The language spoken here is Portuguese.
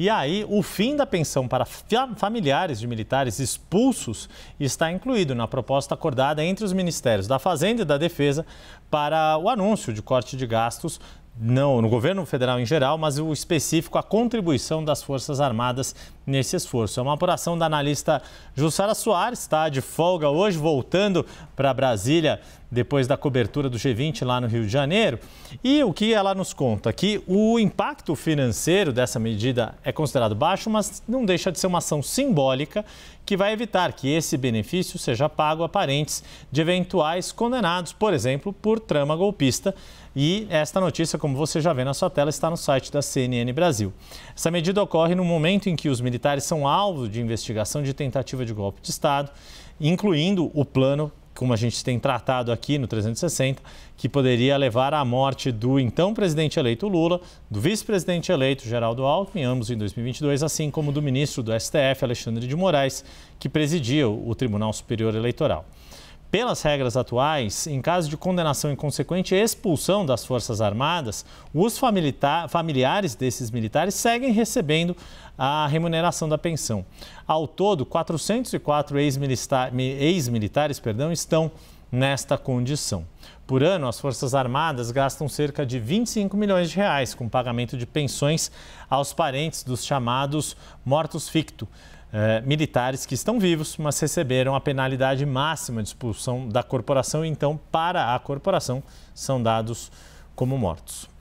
E aí, o fim da pensão para familiares de militares expulsos está incluído na proposta acordada entre os ministérios da Fazenda e da Defesa para o anúncio de corte de gastos não, no governo federal em geral, mas o específico, a contribuição das Forças Armadas nesse esforço. É uma apuração da analista Jussara Soares, está de folga hoje, voltando para Brasília depois da cobertura do G20 lá no Rio de Janeiro. E o que ela nos conta? Que o impacto financeiro dessa medida é considerado baixo, mas não deixa de ser uma ação simbólica que vai evitar que esse benefício seja pago a parentes de eventuais condenados, por exemplo, por trama golpista. E esta notícia, como como você já vê na sua tela, está no site da CNN Brasil. Essa medida ocorre no momento em que os militares são alvo de investigação de tentativa de golpe de Estado, incluindo o plano como a gente tem tratado aqui no 360, que poderia levar à morte do então presidente eleito Lula, do vice-presidente eleito Geraldo Alckmin, ambos em 2022, assim como do ministro do STF Alexandre de Moraes, que presidia o Tribunal Superior Eleitoral. Pelas regras atuais, em caso de condenação e consequente expulsão das Forças Armadas, os familiares desses militares seguem recebendo a remuneração da pensão. Ao todo, 404 ex-militares estão nesta condição. Por ano, as Forças Armadas gastam cerca de 25 milhões de reais com pagamento de pensões aos parentes dos chamados mortos ficto. É, militares que estão vivos, mas receberam a penalidade máxima de expulsão da corporação, então, para a corporação, são dados como mortos.